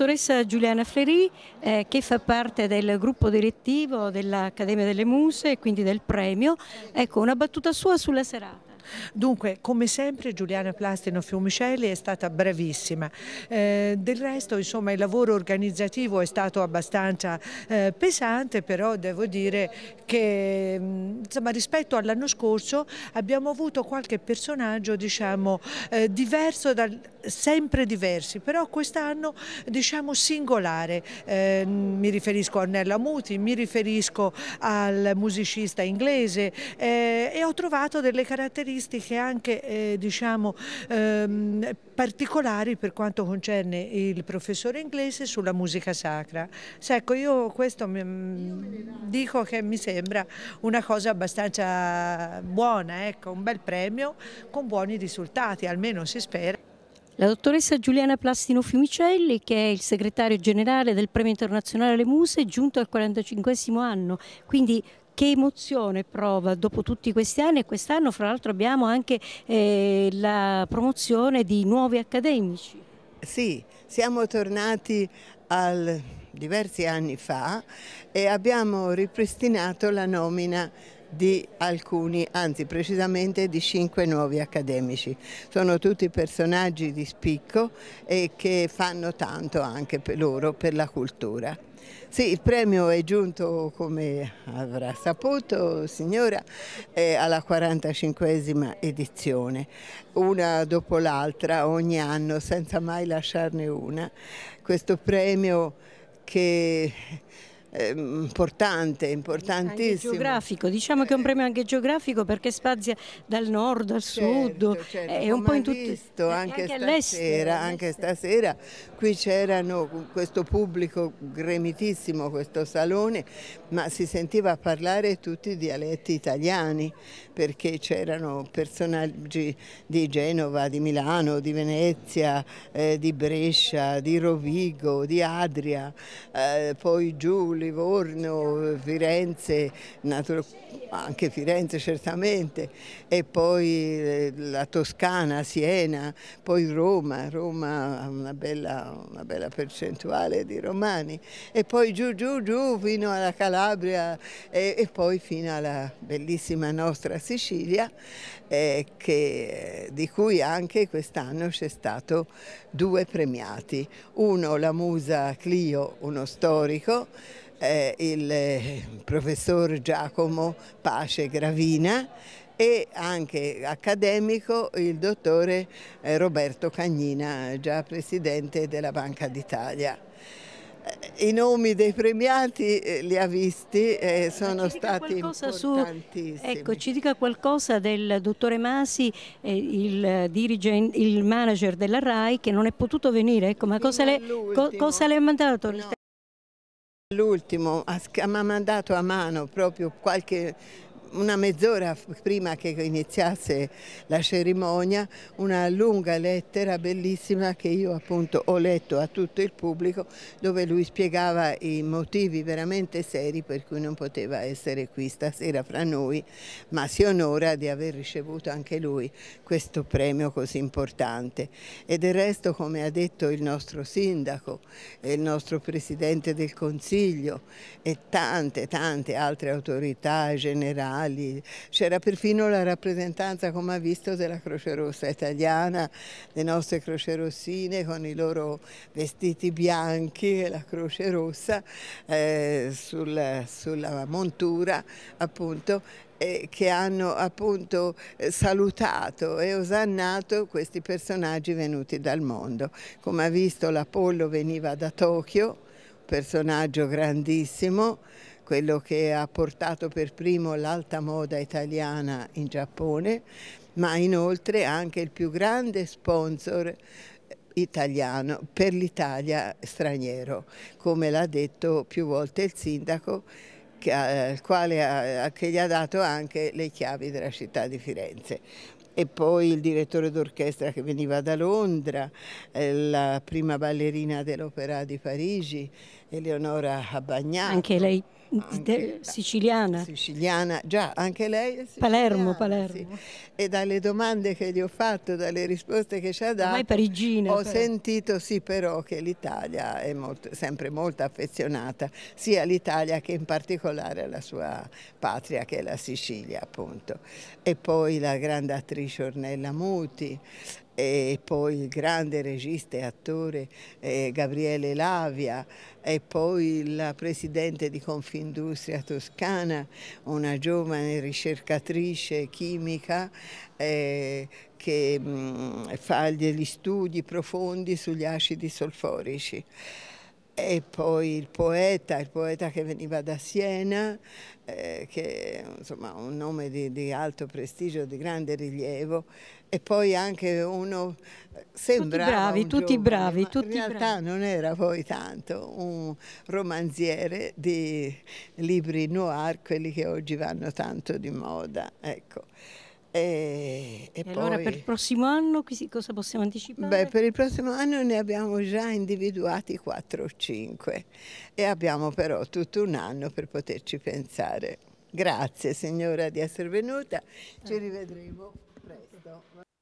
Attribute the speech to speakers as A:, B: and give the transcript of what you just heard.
A: dottoressa Giuliana Flery eh, che fa parte del gruppo direttivo dell'Accademia delle Muse e quindi del premio. Ecco, una battuta sua sulla serata.
B: Dunque, come sempre, Giuliana Plastino Fiumicelli è stata bravissima. Eh, del resto, insomma, il lavoro organizzativo è stato abbastanza eh, pesante, però devo dire che mm, insomma, rispetto all'anno scorso abbiamo avuto qualche personaggio diciamo, eh, diverso, dal, sempre diversi, però quest'anno diciamo, singolare. Eh, mi riferisco a Nella Muti, mi riferisco al musicista inglese eh, e ho trovato delle caratteristiche caratteristiche anche eh, diciamo, ehm, particolari per quanto concerne il professore inglese sulla musica sacra. Sì, ecco, io questo mi, mm, dico che mi sembra una cosa abbastanza buona, ecco, un bel premio con buoni risultati, almeno si spera.
A: La dottoressa Giuliana Plastino Fiumicelli, che è il segretario generale del Premio Internazionale alle Muse, è giunto al 45 anno, quindi che emozione prova dopo tutti questi anni e quest'anno fra l'altro abbiamo anche eh, la promozione di nuovi accademici. Sì, siamo tornati
C: al, diversi anni fa e abbiamo ripristinato la nomina di alcuni, anzi precisamente di cinque nuovi accademici. Sono tutti personaggi di spicco e che fanno tanto anche per loro per la cultura. Sì, il premio è giunto, come avrà saputo signora, eh, alla 45esima edizione, una dopo l'altra ogni anno senza mai lasciarne una. Questo premio che Ehm, importante, importantissimo. Anche geografico,
A: diciamo che è un premio anche geografico perché spazia dal nord al certo, sud, certo, è un po' in tutto. Visto, eh, anche, anche, stasera, anche stasera qui c'erano
C: questo pubblico gremitissimo, questo salone, ma si sentiva parlare tutti i dialetti italiani perché c'erano personaggi di Genova, di Milano, di Venezia, eh, di Brescia, di Rovigo, di Adria, eh, poi Giulia Livorno, Firenze, anche Firenze certamente, e poi eh, la Toscana, Siena, poi Roma, Roma ha una bella, una bella percentuale di romani, e poi giù, giù, giù fino alla Calabria e, e poi fino alla bellissima nostra Sicilia, eh, che, eh, di cui anche quest'anno c'è stato due premiati, uno la musa Clio, uno storico, eh, il professor Giacomo Pace Gravina e anche accademico il dottore eh, Roberto Cagnina, già presidente della Banca d'Italia. Eh, I nomi dei premiati eh, li ha visti, eh, ecco, sono stati importantissimi. Su, ecco,
A: ci dica qualcosa del dottore Masi, il, dirigente, il manager della RAI, che non è potuto venire. Ecco, ma cosa le, cosa le, ha mandato? No.
C: L'ultimo mi ha mandato a mano proprio qualche una mezz'ora prima che iniziasse la cerimonia una lunga lettera bellissima che io appunto ho letto a tutto il pubblico dove lui spiegava i motivi veramente seri per cui non poteva essere qui stasera fra noi ma si onora di aver ricevuto anche lui questo premio così importante e del resto come ha detto il nostro sindaco il nostro presidente del consiglio e tante tante altre autorità generali animali, c'era perfino la rappresentanza, come ha visto, della Croce Rossa italiana, le nostre croce rossine con i loro vestiti bianchi e la Croce Rossa eh, sul, sulla montura appunto che hanno appunto salutato e osannato questi personaggi venuti dal mondo. Come ha visto l'Apollo veniva da Tokyo, personaggio grandissimo, quello che ha portato per primo l'alta moda italiana in Giappone, ma inoltre anche il più grande sponsor italiano per l'Italia straniero, come l'ha detto più volte il sindaco che, al quale ha, che gli ha dato anche le chiavi della città di Firenze e poi il direttore d'orchestra che veniva da Londra, eh, la prima ballerina dell'Opera di Parigi, Eleonora Abbagnati. Anche lei? De, siciliana. Siciliana, già, anche lei è Palermo, Palermo. Sì. E dalle domande che gli ho fatto, dalle risposte che ci ha dato, ho però. sentito sì però che l'Italia è molto, sempre molto affezionata, sia all'Italia che in particolare alla sua patria che è la Sicilia appunto. E poi la grande attrice Ornella Muti e poi il grande regista e attore eh, Gabriele Lavia e poi la presidente di Confindustria Toscana, una giovane ricercatrice chimica eh, che mh, mm, fa degli studi profondi sugli acidi solforici. E poi il poeta, il poeta che veniva da Siena, eh, che insomma un nome di, di, alto prestigio, di grande rilievo, e poi anche uno eh, sembrava tutti bravi, tutti giovane, bravi, tutti in realtà bravi. non era poi tanto un romanziere di libri noir, quelli che oggi vanno tanto di moda, ecco. E, e, e poi... allora per il
A: prossimo anno cosa possiamo anticipare? Beh,
C: per il prossimo anno ne abbiamo già individuati 4 o 5 e abbiamo però tutto un anno per poterci pensare. Grazie signora di essere venuta, ci eh, rivedremo presto.